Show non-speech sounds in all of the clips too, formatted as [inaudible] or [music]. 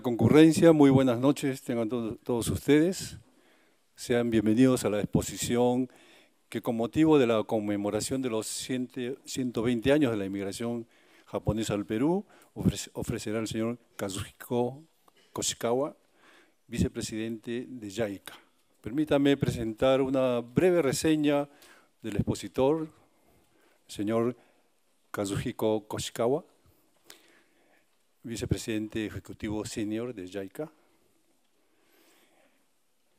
concurrencia, muy buenas noches tengan todos ustedes. Sean bienvenidos a la exposición que con motivo de la conmemoración de los 120 años de la inmigración japonesa al Perú ofrecerá el señor Kazuhiko Koshikawa, vicepresidente de JICA. Permítame presentar una breve reseña del expositor, señor Kazuhiko Koshikawa vicepresidente ejecutivo senior de JICA.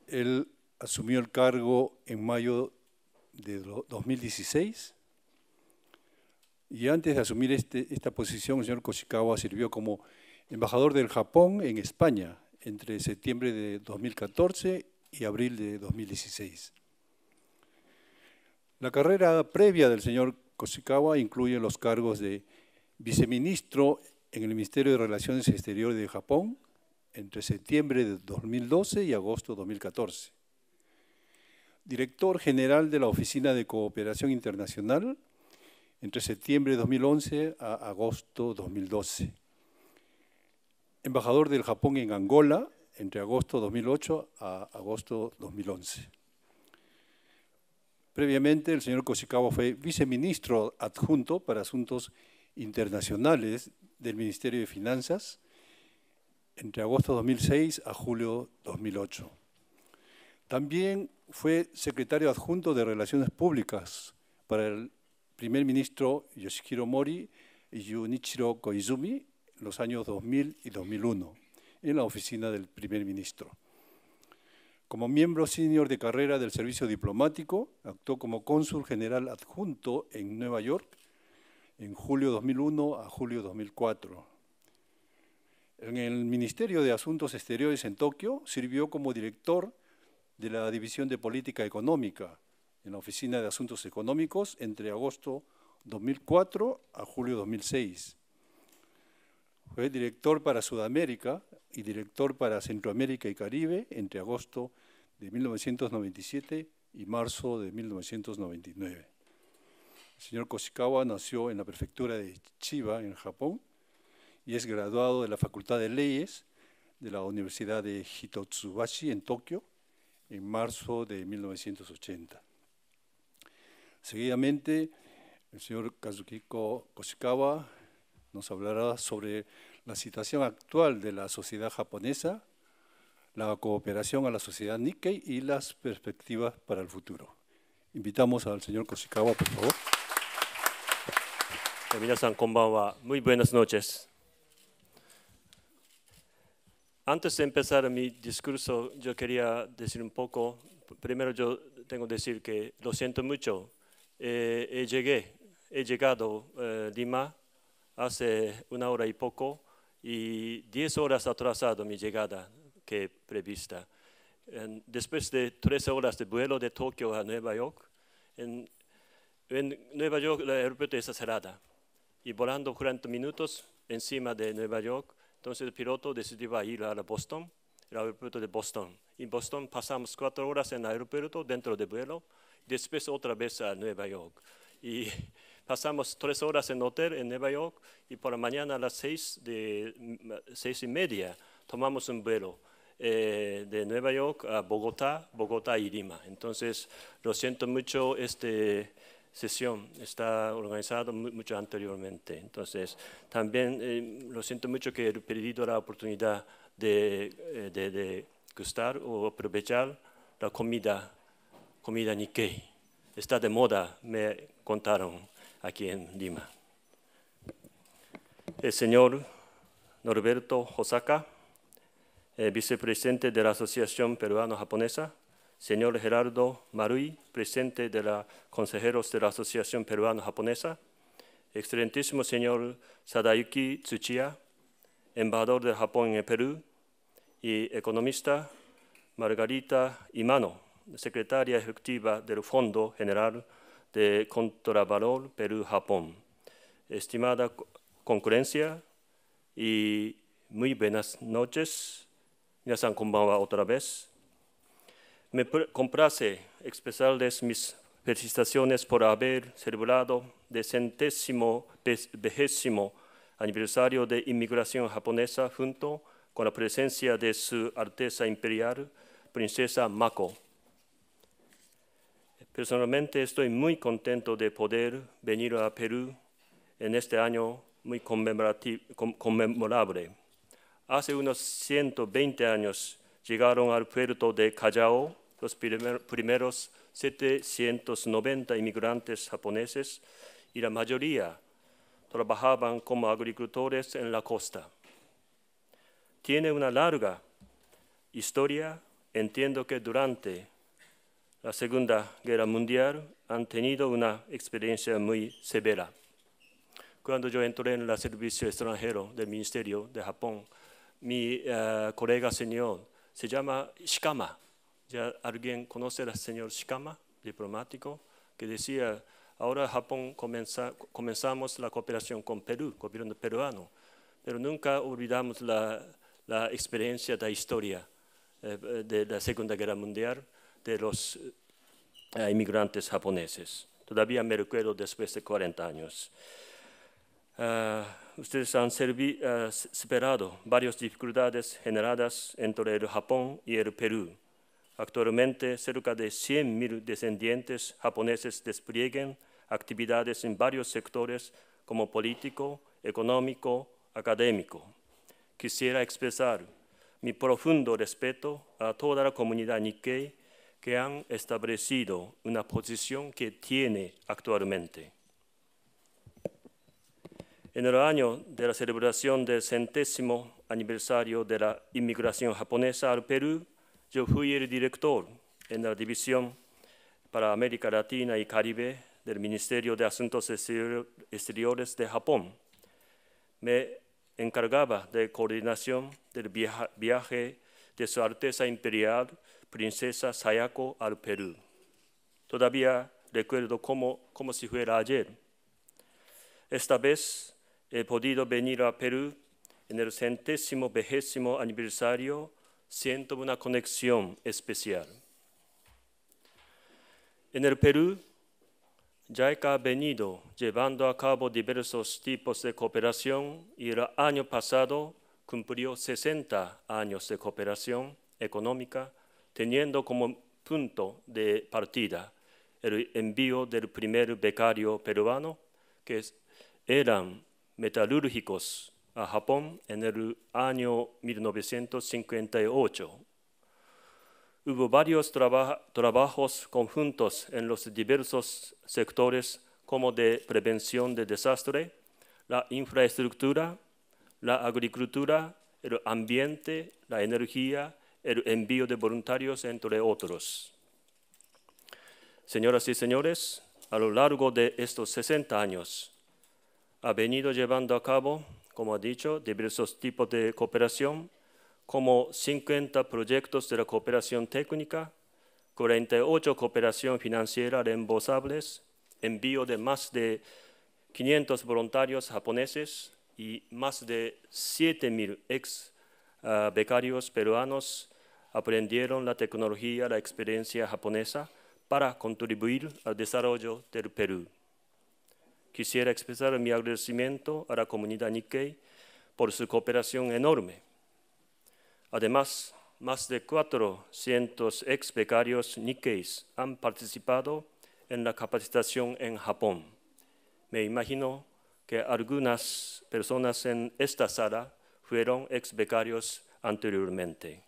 Él asumió el cargo en mayo de 2016 y antes de asumir este, esta posición, el señor Koshikawa sirvió como embajador del Japón en España entre septiembre de 2014 y abril de 2016. La carrera previa del señor Koshikawa incluye los cargos de viceministro en el Ministerio de Relaciones Exteriores de Japón entre septiembre de 2012 y agosto de 2014. Director general de la Oficina de Cooperación Internacional entre septiembre de 2011 a agosto de 2012. Embajador del Japón en Angola entre agosto de 2008 a agosto de 2011. Previamente, el señor Koshikawa fue viceministro adjunto para asuntos internacionales del Ministerio de Finanzas entre agosto 2006 a julio 2008. También fue secretario adjunto de Relaciones Públicas para el primer ministro Yoshihiro Mori y Junichiro Koizumi en los años 2000 y 2001 en la oficina del primer ministro. Como miembro senior de carrera del servicio diplomático, actuó como cónsul general adjunto en Nueva York en julio 2001 a julio 2004. En el Ministerio de Asuntos Exteriores en Tokio sirvió como director de la División de Política Económica en la Oficina de Asuntos Económicos entre agosto 2004 a julio 2006. Fue director para Sudamérica y director para Centroamérica y Caribe entre agosto de 1997 y marzo de 1999. El señor Koshikawa nació en la prefectura de Chiba, en Japón, y es graduado de la Facultad de Leyes de la Universidad de Hitotsubashi, en Tokio, en marzo de 1980. Seguidamente, el señor Kazukiko Koshikawa nos hablará sobre la situación actual de la sociedad japonesa, la cooperación a la sociedad Nikkei y las perspectivas para el futuro. Invitamos al señor Koshikawa, por favor. Eh, Muy buenas noches. Antes de empezar mi discurso, yo quería decir un poco. Primero yo tengo que decir que lo siento mucho. Eh, he, llegué, he llegado a eh, Lima hace una hora y poco y 10 horas atrasado mi llegada que prevista. después de tres horas de vuelo de Tokio a Nueva York, en, Nueva York el aeropuerto está cerrada y volando 40 minutos encima de Nueva York. Entonces el piloto decidió ir a Boston, el aeropuerto de Boston. En Boston pasamos cuatro horas en el aeropuerto dentro de vuelo, después otra vez a Nueva York. Y [laughs] pasamos tres horas en hotel en Nueva York y por la mañana a las seis, de, mm, seis y media tomamos un vuelo. Eh, de Nueva York a Bogotá, Bogotá y Lima. Entonces, lo siento mucho, este, sesión está organizado mucho anteriormente. Entonces, también eh, lo siento mucho que he perdido la oportunidad eh, de, gustar o aprovechar la comida, comida Nikkei. Está de moda, me contaron aquí en Lima. El señor Norberto Hosaka, eh, vicepresidente de la Asociación Peruano-Japonesa, señor Gerardo Marui, presidente de la consejeros de la Asociación Peruano-Japonesa, excelentísimo señor Sadayuki Tsuchiya, embajador de Japón en Perú, y economista Margarita Imano, secretaria ejecutiva del Fondo General de Contravalor Perú-Japón. Estimada concurrencia y muy buenas noches. Minasan, konbanwa otra vez me complace expresarles mis felicitaciones por haber celebrado el centésimo aniversario de inmigración japonesa junto con la presencia de su Alteza Imperial, Princesa Mako. Personalmente estoy muy contento de poder venir a Perú en este año muy conmemorable. Hace unos 120 años llegaron al puerto de Callao los primeros 790 inmigrantes japoneses y la mayoría trabajaban como agricultores en la costa. Tiene una larga historia. Entiendo que durante la Segunda Guerra Mundial han tenido una experiencia muy severa. Cuando yo entré en el servicio extranjero del Ministerio de Japón, mi eh, colega señor se llama Shikama. Ya alguien conoce al señor Shikama, diplomático, que decía, ahora Japón comenzamos la cooperación con Perú, gobierno peruano, pero nunca olvidamos la, experiencia de la historia eh, de la Segunda Guerra Mundial de los eh, inmigrantes japoneses. Todavía me recuerdo después de 40 años. Ah, ustedes han eh, superado varias dificultades generadas entre el Japón y el Perú. Actualmente, cerca de 100.000 descendientes japoneses desplieguen actividades en varios sectores como político, económico, académico. Quisiera expresar mi profundo respeto a toda la comunidad Nikkei que han establecido una posición que tiene actualmente en el año de la celebración del centésimo aniversario de la inmigración japonesa al Perú, yo fui el director en la División para América Latina y Caribe del Ministerio de Asuntos Exteriores de Japón. Me encargaba de coordinación del viaje de su Alteza Imperial, Princesa Sayako, al Perú. Todavía recuerdo como, como si fuera ayer. Esta vez he podido venir a Perú en el centésimo vejésimo aniversario, siento una conexión especial. En el Perú, JICA ha venido llevando a cabo diversos tipos de cooperación y el año pasado cumplió 60 años de cooperación económica, teniendo como punto de partida el envío del primer becario peruano, que eran metalúrgicos a Japón en el año 1958. Hubo varios trabajos conjuntos en los diversos sectores como de prevención de desastre, la infraestructura, la agricultura, el ambiente, la energía, el envío de voluntarios, entre otros. Señoras y señores, a lo largo de estos 60 años, ha venido llevando a cabo, como ha dicho, diversos tipos de cooperación, como 50 proyectos de la cooperación técnica, 48 cooperación financiera reembolsables, envío de más de 500 voluntarios japoneses y más de 7.000 ex ah, becarios peruanos aprendieron la tecnología, la experiencia japonesa para contribuir al desarrollo del Perú quisiera expresar mi agradecimiento a la comunidad Nikkei por su cooperación enorme. Además, más de 400 ex becarios Nikkeis han participado en la capacitación en Japón. Me imagino que algunas personas en esta sala fueron ex becarios anteriormente.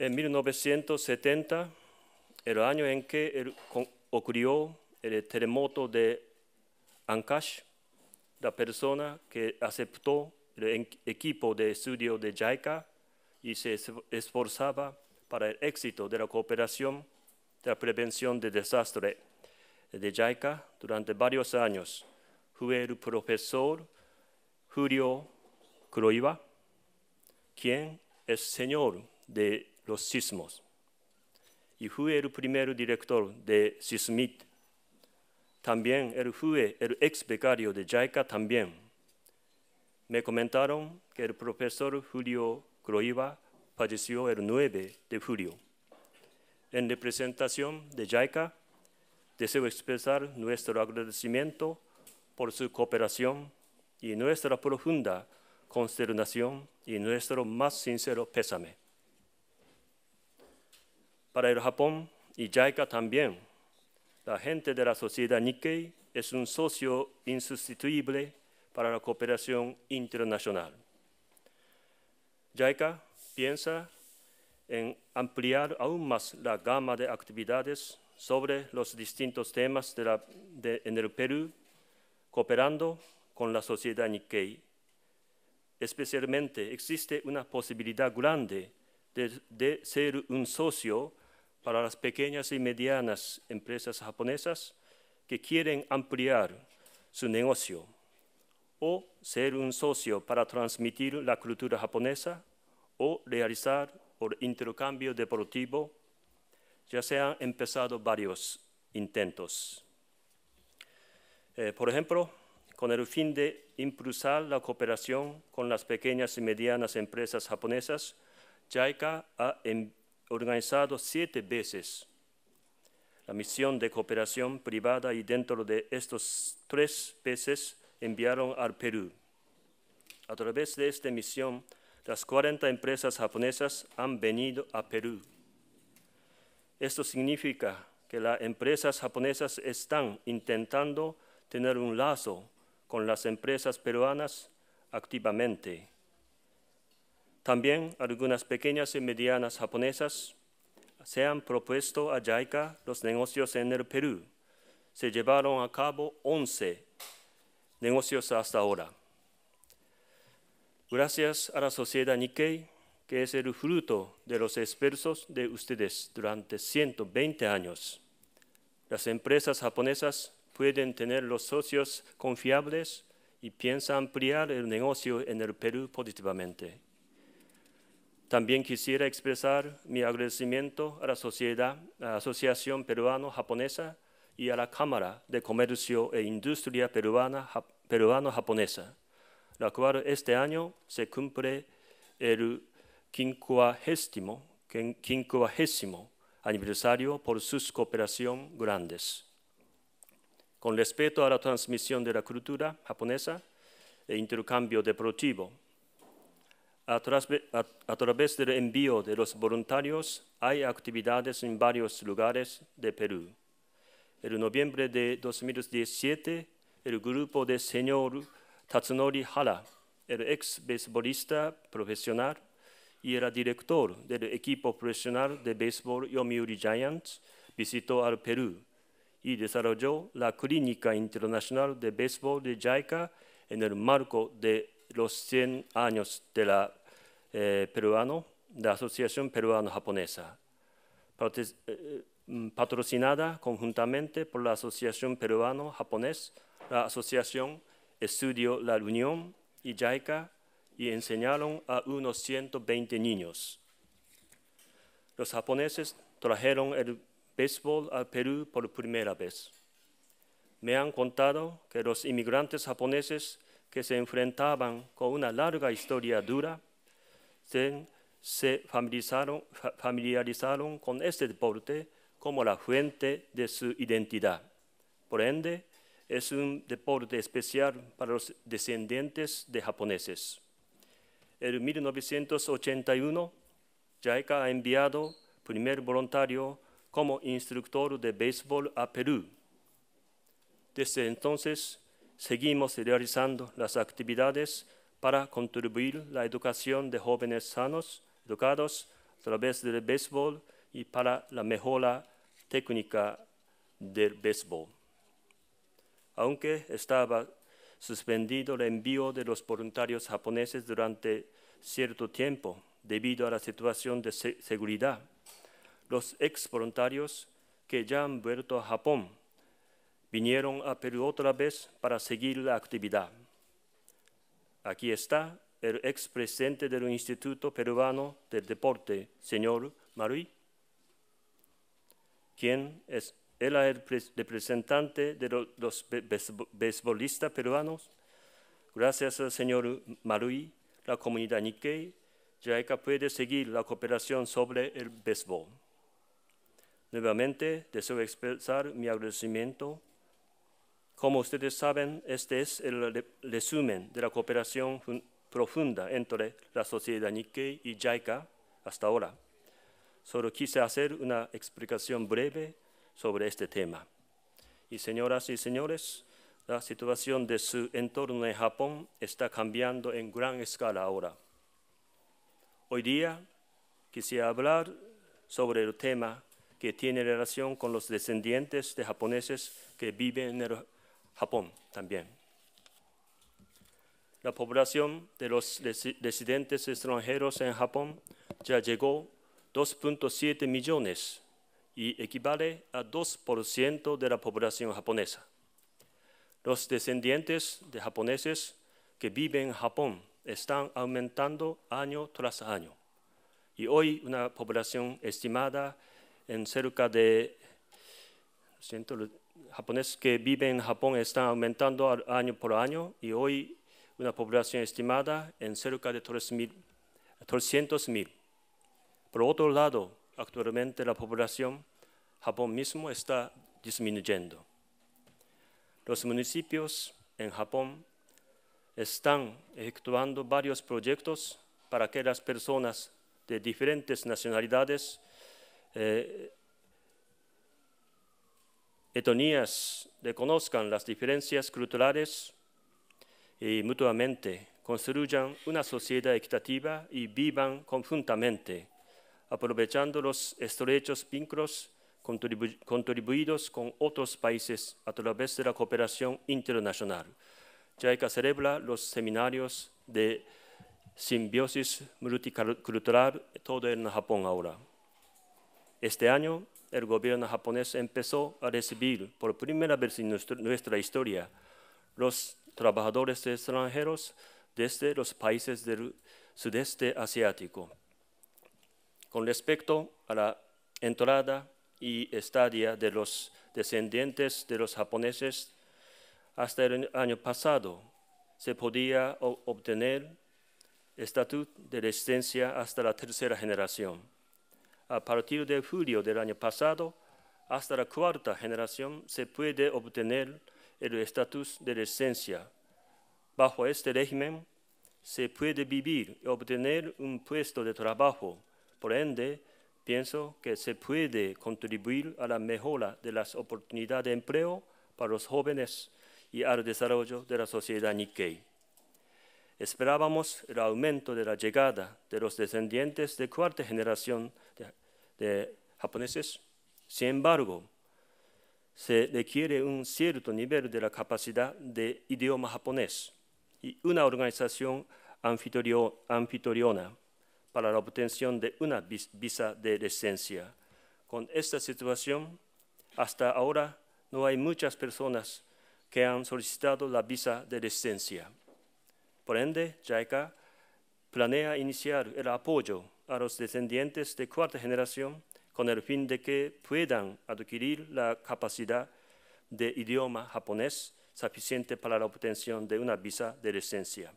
En 1970, el año en que ocurrió el terremoto de Ancash, la persona que aceptó el equipo de estudio de Jaica y se esforzaba para el éxito de la cooperación de la prevención de desastre de Jaica durante varios años. Fue el profesor Julio Croiva, quien es señor de los sismos. Y fue el primer director de SISMIT también el fue el ex becario de JICA también. Me comentaron que el profesor Julio Croiva falleció el 9 de julio. En representación de JICA, deseo expresar nuestro agradecimiento por su cooperación y nuestra profunda consternación y nuestro más sincero pésame. Para el Japón y JICA también, la gente de la sociedad Nikkei es un socio insustituible para la cooperación internacional. Jaica piensa en ampliar aún más la gama de actividades sobre los distintos temas en el Perú, cooperando con la sociedad Nikkei. Especialmente existe una posibilidad grande de, de ser un socio para las pequeñas y medianas empresas japonesas que quieren ampliar su negocio o ser un socio para transmitir la cultura japonesa o realizar un intercambio deportivo, ya se han empezado varios intentos. Eh, por ejemplo, con el fin de impulsar la cooperación con las pequeñas y medianas empresas japonesas, JICA ha empezado organizado siete veces la misión de cooperación privada y dentro de estos tres veces enviaron al Perú. A través de esta misión, las 40 empresas japonesas han venido a Perú. Esto significa que las empresas japonesas están intentando tener un lazo con las empresas peruanas activamente. También algunas pequeñas y medianas japonesas se han propuesto a JICA los negocios en el Perú. Se llevaron a cabo 11 negocios hasta ahora. Gracias a la sociedad Nikkei, que es el fruto de los esfuerzos de ustedes durante 120 años. Las empresas japonesas pueden tener los socios confiables y piensan ampliar el negocio en el Perú positivamente. También quisiera expresar mi agradecimiento a la sociedad, la Asociación Peruano-Japonesa y a la Cámara de Comercio e Industria Peruano-Japonesa, la cual este año se cumple el quincuagésimo, quincuagésimo aniversario por sus cooperación grandes. Con respecto a la transmisión de la cultura japonesa e intercambio deportivo, a, través del envío de los voluntarios hay actividades en varios lugares de Perú. En noviembre de 2017, el grupo de señor Tatsunori Hara, el ex beisbolista profesional y era director del equipo profesional de béisbol Yomiuri Giants, visitó al Perú y desarrolló la Clínica Internacional de Béisbol de JICA en el marco de los 100 años de la, eh, peruano, de Asociación Peruano-Japonesa, eh, mm, patrocinada conjuntamente por la Asociación Peruano-Japonés, la Asociación Estudio La Unión y Jaika, y enseñaron a unos 120 niños. Los japoneses trajeron el béisbol al Perú por primera vez. Me han contado que los inmigrantes japoneses que se enfrentaban con una larga historia dura, se, familiarizaron, con este deporte como la fuente de su identidad. Por ende, es un deporte especial para los descendientes de japoneses. En 1981, Jaika ha enviado primer voluntario como instructor de béisbol a Perú. Desde entonces, seguimos realizando las actividades para contribuir a la educación de jóvenes sanos, educados a través del béisbol y para la mejora técnica del béisbol. Aunque estaba suspendido el envío de los voluntarios japoneses durante cierto tiempo debido a la situación de seguridad, los ex voluntarios que ya han vuelto a Japón vinieron a Perú otra vez para seguir la actividad. Aquí está el expresidente del Instituto Peruano del Deporte, señor Maruí, quien es, era el representante de los beisbolistas peruanos. Gracias al señor Maruí, la comunidad Nikkei, que puede seguir la cooperación sobre el béisbol. Nuevamente, deseo expresar mi agradecimiento como ustedes saben, este es el resumen de la cooperación profunda entre la sociedad Nikkei y JICA hasta ahora. Solo quise hacer una explicación breve sobre este tema. Y señoras y señores, la situación de su entorno en Japón está cambiando en gran escala ahora. Hoy día quisiera hablar sobre el tema que tiene relación con los descendientes de japoneses que viven en el Japón también. La población de los residentes extranjeros en Japón ya llegó 2.7 millones y equivale a 2% de la población japonesa. Los descendientes de japoneses que viven en Japón están aumentando año tras año y hoy una población estimada en cerca de japoneses que viven en Japón están aumentando año por año y hoy una población estimada en cerca de 300.000. Por otro lado, actualmente la población Japón mismo está disminuyendo. Los municipios en Japón están ejecutando varios proyectos para que las personas de diferentes nacionalidades eh, etonías reconozcan las diferencias culturales y mutuamente construyan una sociedad equitativa y vivan conjuntamente, aprovechando los estrechos vínculos contribuidos con otros países a través de la cooperación internacional. JICA celebra los seminarios de simbiosis multicultural todo en Japón ahora. Este año el gobierno japonés empezó a recibir por primera vez en nuestra historia los trabajadores extranjeros desde los países del sudeste asiático. Con respecto a la entrada y estadia de los descendientes de los japoneses, hasta el año pasado se podía obtener estatus de residencia hasta la tercera generación a partir de julio del año pasado hasta la cuarta generación se puede obtener el estatus de licencia. Bajo este régimen se puede vivir y obtener un puesto de trabajo. Por ende, pienso que se puede contribuir a la mejora de las oportunidades de empleo para los jóvenes y al desarrollo de la sociedad Nikkei. Esperábamos el aumento de la llegada de los descendientes de cuarta generación de de japoneses. Sin embargo, se requiere un cierto nivel de la capacidad de idioma japonés y una organización anfitriona para la obtención de una visa de residencia. Con esta situación, hasta ahora no hay muchas personas que han solicitado la visa de residencia. Por ende, JICA planea iniciar el apoyo a los descendientes de cuarta generación con el fin de que puedan adquirir la capacidad de idioma japonés suficiente para la obtención de una visa de licencia.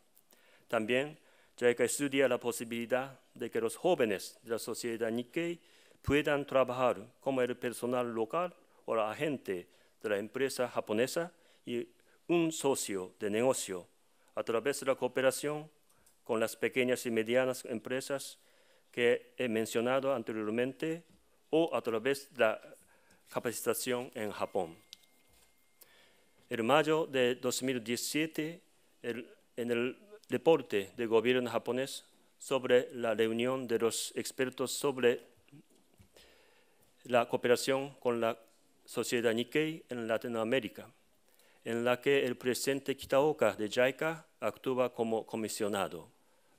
También JICA estudia la posibilidad de que los jóvenes de la sociedad Nikkei puedan trabajar como el personal local o la agente de la empresa japonesa y un socio de negocio a través de la cooperación con las pequeñas y medianas empresas que he mencionado anteriormente o a través de la capacitación en Japón. En mayo de 2017, en el reporte del gobierno japonés sobre la reunión de los expertos sobre la cooperación con la sociedad Nikkei en Latinoamérica, en la que el presidente Kitaoka de JICA actúa como comisionado.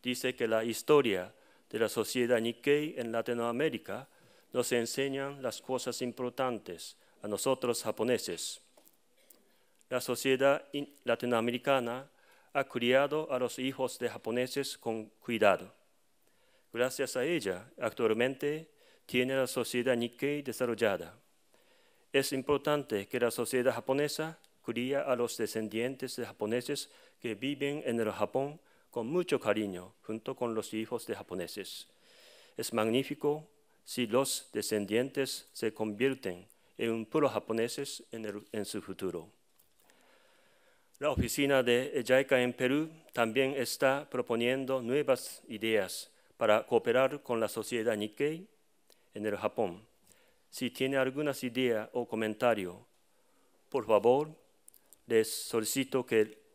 Dice que la historia de la sociedad Nikkei en Latinoamérica nos enseñan las cosas importantes a nosotros japoneses. La sociedad latinoamericana ha criado a los hijos de japoneses con cuidado. Gracias a ella, actualmente tiene la sociedad Nikkei desarrollada. Es importante que la sociedad japonesa cría a los descendientes de japoneses que viven en el Japón con mucho cariño junto con los hijos de japoneses. Es magnífico si los descendientes se convierten en un puro japoneses en, en su futuro. La oficina de JICA en Perú también está proponiendo nuevas ideas para cooperar con la sociedad Nikkei en el Japón. Si tiene algunas ideas o comentario, por favor, les solicito que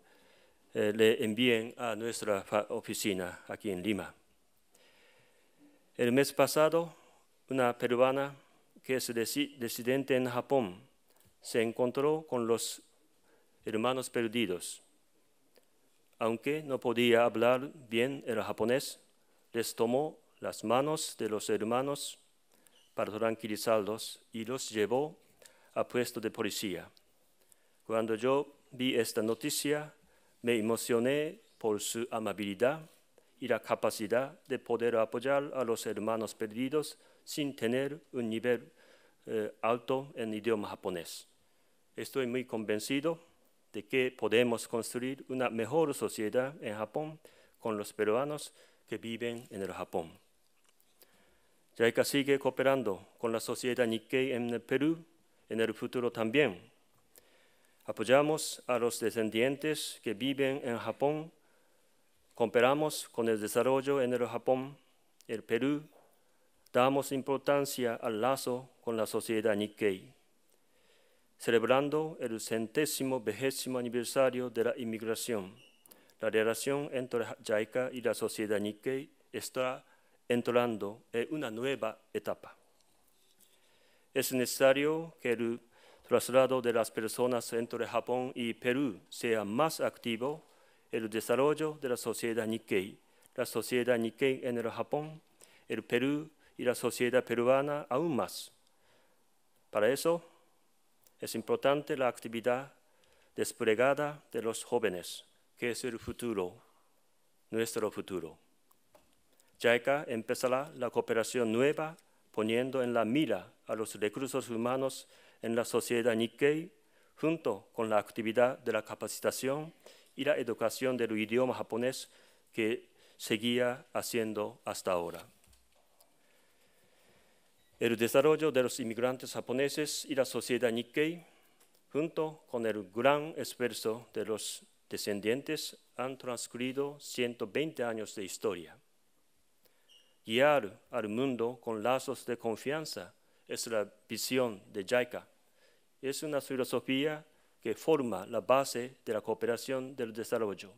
eh, le envíen a nuestra oficina aquí en Lima. El mes pasado, una peruana que es residente en Japón se encontró con los hermanos perdidos. Aunque no podía hablar bien el japonés, les tomó las manos de los hermanos para tranquilizarlos y los llevó a puesto de policía. Cuando yo vi esta noticia, me emocioné por su amabilidad y la capacidad de poder apoyar a los hermanos perdidos sin tener un nivel eh, alto en idioma japonés. Estoy muy convencido de que podemos construir una mejor sociedad en Japón con los peruanos que viven en el Japón. JICA sigue cooperando con la sociedad Nikkei en el Perú en el futuro también Apoyamos a los descendientes que viven en Japón. Cooperamos con el desarrollo en el Japón, el Perú. Damos importancia al lazo con la sociedad Nikkei. Celebrando el centésimo vigésimo aniversario de la inmigración, la relación entre Jaika y la sociedad Nikkei está entrando en una nueva etapa. Es necesario que el traslado de las personas entre Japón y Perú sea más activo, el desarrollo de la sociedad Nikkei, la sociedad Nikkei en el Japón, el Perú y la sociedad peruana aún más. Para eso es importante la actividad desplegada de los jóvenes, que es el futuro, nuestro futuro. JICA empezará la cooperación nueva poniendo en la mira a los recursos humanos en la sociedad Nikkei, junto con la actividad de la capacitación y la educación del idioma japonés que seguía haciendo hasta ahora. El desarrollo de los inmigrantes japoneses y la sociedad Nikkei, junto con el gran esfuerzo de los descendientes, han transcurrido 120 años de historia. Guiar al mundo con lazos de confianza es la visión de JICA es una filosofía que forma la base de la cooperación del desarrollo.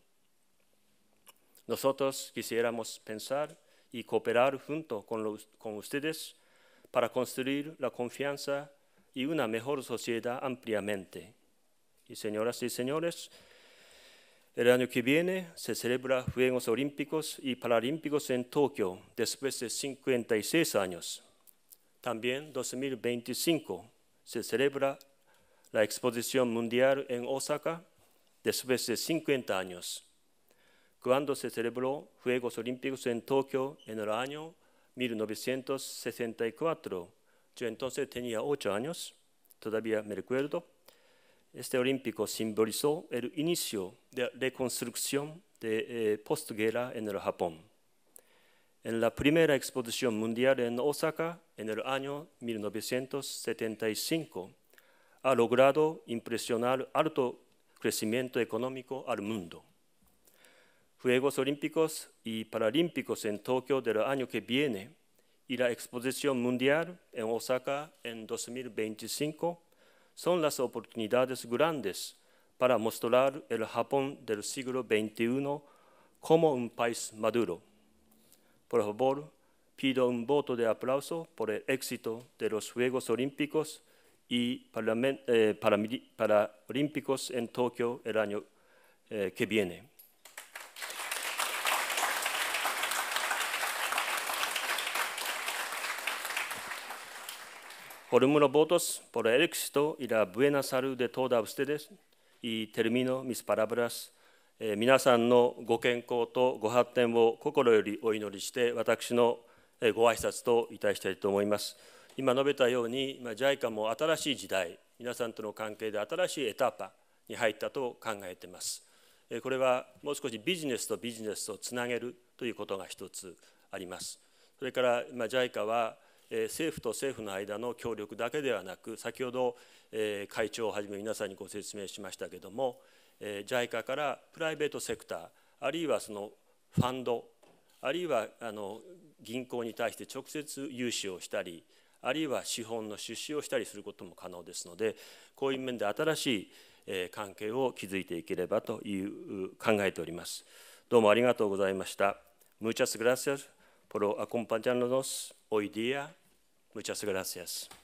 Nosotros quisiéramos pensar y cooperar junto con, con ustedes para construir la confianza y una mejor sociedad ampliamente. Y señoras y señores, el año que viene se celebra Juegos Olímpicos y Paralímpicos en Tokio después de 56 años. También 2025 se celebra la exposición mundial en Osaka después de 50 años, cuando se celebró Juegos Olímpicos en Tokio en el año 1964. Yo entonces tenía 8 años, todavía me recuerdo. Este olímpico simbolizó el inicio de la reconstrucción de la eh, postguerra en el Japón en la primera exposición mundial en Osaka en el año 1975 ha logrado impresionar alto crecimiento económico al mundo. Juegos Olímpicos y Paralímpicos en Tokio del año que viene y la exposición mundial en Osaka en 2025 son las oportunidades grandes para mostrar el Japón del siglo XXI como un país maduro. Por favor, pido un voto de aplauso por el éxito de los Juegos Olímpicos y eh, para, Paralímpicos en Tokio el año eh, que viene. Formulo votos por el éxito y la buena salud de todas ustedes y termino mis palabras. えー、皆さんのご健康とご発展を心よりお祈りして私のご挨拶といたしたいと思います。今述べたように JICA も新しい時代皆さんとの関係で新しいエターパに入ったと考えていますこれはもう少しビジネスとビジネスをつなげるということが一つありますそれから JICA は政府と政府の間の協力だけではなく先ほど会長をはじめ皆さんにご説明しましたけども JICA からプライベートセクターあるいはそのファンドあるいはあの銀行に対して直接融資をしたりあるいは資本の出資をしたりすることも可能ですのでこういう面で新しい関係を築いていければという考えております。どうもありがとうございました。Muchas gracias por acompañarnos hoy día. Muchas gracias.